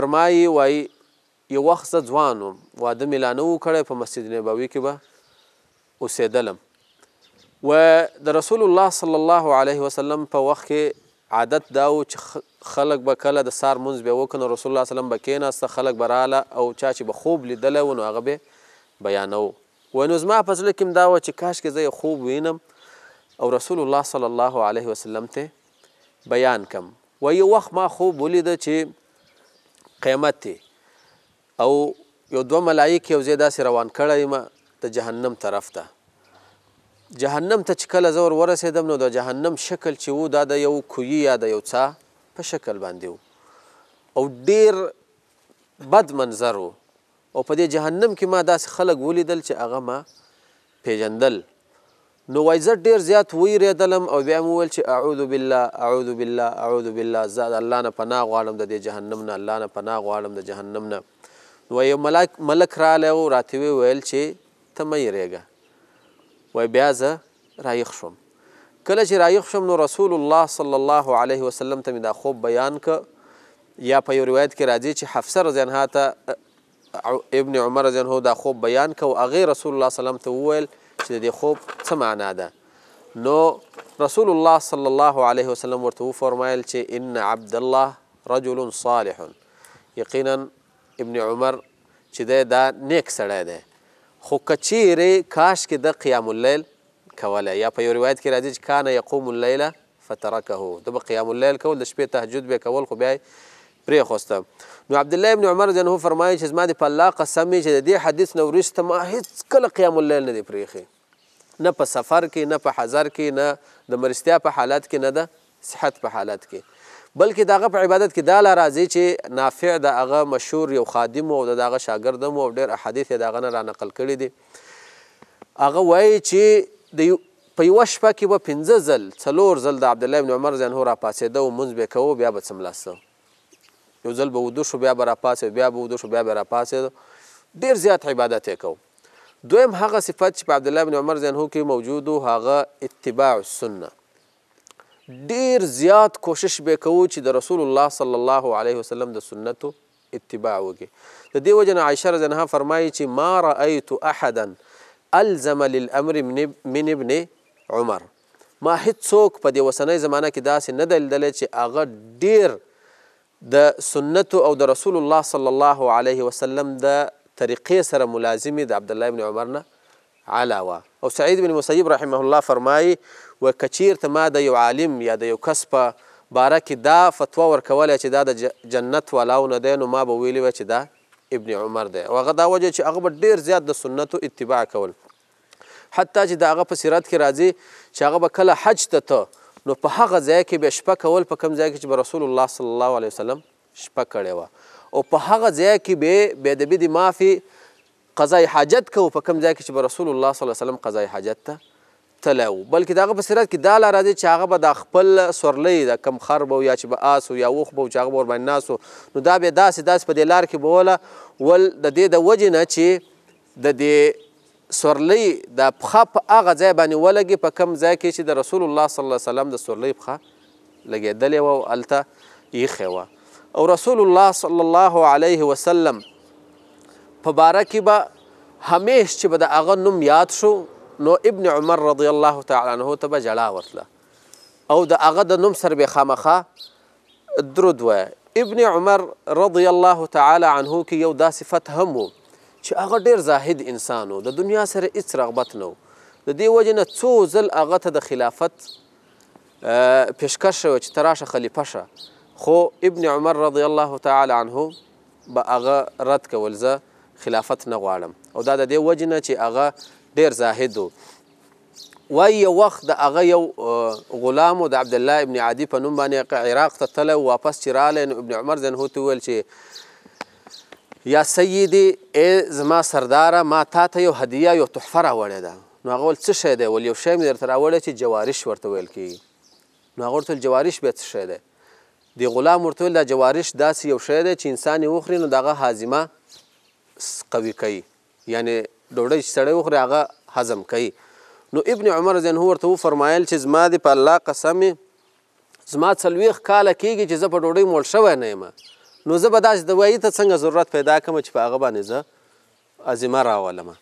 فرمایي وای یو وخت ځوان وم واده ملانو کړی په مسجد نبوي کې به اوسېدلم و د رسول الله صلی الله علیه وسلم په وخت کې عادت دا و چې خلک به کله د سار منځ به وکنه رسول الله صلی الله علیه وسلم به کېناسته خلک به راله او چا چې به خوب لیدلی و نو هغه به بیانو و نو زما په زړه کې دا و چې کاشکې زه خوب وینم او رسول الله صلی الله علیه وسلم ته بیان کم و یو وخت ما خوب ولیده چې قیامت دی او یو دوه ملایک یو ځای داسې روان کړی ما د جهنم طرف ته جهنم ته چې کله زه ور ورسېدم نو د جهنم شکل چې وو دا د یو کویي یا د یو څا په شکل باندې وو او ډیر بد منظر وو او په دې جهنم کې ما داسې خلک ولیدل چې هغه ما پیژندل نو وای زه ډیر زیات ویریدلم او بیا مو ویل چې اعوذ بالله اعوذ بالله اعوذ بالله زه د الله نه پناه غواړم د دې جهنم نه الله نه پناه غواړم د جهنم نه نو یو ملک ملک رالی او راته ویل چې ته مه یریږه وای بیا زه رایخ شوم کله چې رایخ شوم نو رسول الله صلی الله علیه وسلم ته مې دا خوب بیان که یا په یو روایت کې راځي چې حفصه رضی الله ته ابن عمر رضی الله دا خوب بیان که او هغې رسول الله سلم ته وویل چې د خوب څه معنا ده نو رسول الله صلی الله علیه وسلم ورته وفرمایل چې ان عبد الله رجل صالح یقینا ابن عمر چې دا نیک سړی دی خو کچیرې کاش کې د قیام اللیل کوله یا په یو روایت کې راځي چې کان یقوم اللیل فترکه د به قیام اللیل کول د شپې تهجد به کول خو بیا پرې خوسته نو عبد الله ابن عمر جنه فرمایي چې زما د په الله قسم چې د دې حدیث نو وروسته ما هیڅ کله قیام اللیل نه دی پرېښی نه په سفر کې نه په حضر کې نه د مرستیا په حالت کې نه د صحت په حالت کې بلکې دغه په عبادت کې دا لا راځي چې نافع د هغه مشهور یو خادم او د هغه شاګرد مو او ډېر احادیث یې د هغه نه را نقل کړي دي هغه وایي چې د په یوه شپه کې به پنځه ځل څلور ځل د عبدالله بن عمر ځانهو راپاڅېده او لمونځ به کوو بیا به څملاسته یو ځل به وده شو بیا به راپاڅېد بیا به وده شو بیا به راپاڅېد ډېر زیات عبادت یې کوو دویم هغه صفت چې په عبد الله بن عمر ذهنو کې موجود و هغه اتباع السنه ډیر زیات کوشش به کوو چې د رسول الله صلی الله علیه وسلم د سنتو اتباع وکړي د دې وجه نه عایشه رضی الله فرمایي چې ما رأیت احدا الزم للامر من ابن عمر ما هیڅوک په دې وسنۍ زمانه کې داسې نه دلیدلی چې هغه ډیر د سنتو او د رسول الله صلی الله علیه وسلم د طریقې سره ملازمې د عبدالله بن عمر نه اعلی وه او سعید بن مسیب رحمه الله فرمایي و که چیرته ما د یو عالم یا د یو کس په باره کې دا فتوا ورکولی چې دا د جنت والاو نه دی نو ما به ویلي وه چې دا ابن عمر دی او هغه دا وجه چې هغه به ډېر زیات د سنتو اتباع کول حتی چې د هغه په سیرت کې راځي چې هغه به کله حج ته ته نو په هغه ځای کې به شپه کول په کوم ځای کې چې به رسول الله صلی الله علیه وسلم شپه کړې وه او په هغه ځای کې به بې ادبي دې معافي قضای حاجت کو په کوم ځای کې چې رسول الله صلی الله علیه وسلم قضای حاجت ته تللی و بلکې د هغه په سیرت کې دا لار راځي چې هغه به دا خپل سورلی د کم خر به یا چې به آس یا اوښ به چې هغه به ورباندې ناست نو دا بیا داسې داسې په دې لار کې به وله ول د دې د وجې نه چې د دې سورلی د پښه په هغه ځای باندې ولګي په کم ځای کې چې د رسول الله صلی الله علیه وسلم د سورلی پښه لګېدلې وه او هلته ایښې وه او رسول الله صلی الله علیه وسلم په باره کې به همیش چې به د هغه نوم یاد شو نو ابن عمر رضی الله تعالی عنه ته به جلا ورتله او د هغه د نوم سر به خامخا درود وای ابن عمر رضی الله تعالی عنه کې یو دا صفت هم وو چې هغه ډیر زاهد انسان وو د دنیا سره هیڅ رغبت نه وو د دې وجه نه څو ځل هغه ته د خلافت پیشکش شوی چې ته راشه خلیفه شه خو ابن عمر رضی الله تعالی عنه به هغه رد کول زه خلافت نه غواړم او دا د دې وجې نه چې هغه ډېر زاهد و وایي یو وخت د هغه یو غلام د عبدالله ابن عادي په نوم باندې عراق ته تللی واپس چې راغلی نو ابن عمر ځنهو ته وویل چې یا سیدي ای زما سرداره ما تا ته یو هدیه یو تحفه راوړې ده نو هغه وویل څه شی دی ویل یو شی مې درته راوړی چې جوارش ورته ویل کېږي نو هغه ورته جوارش بیا څه شی دی دی غلام ورته ویل دا جوارش داسې یو شی دی چې انسان یې وخوري نو د هغه هاضمه قوي کوي یعنی ډوډۍ چې سړی وخوري هغه هضم کوي نو ابن عمر رضی الله ورته فرمایل چې زما دی په الله قسم زما څلوېښت کاله کېږي چې زه په ډوډۍ مول شوی نه یم نو زه به داسې دوایي ته څنګه ضرورت پیدا کړم چې په هغه باندې زه عظیمه راولمه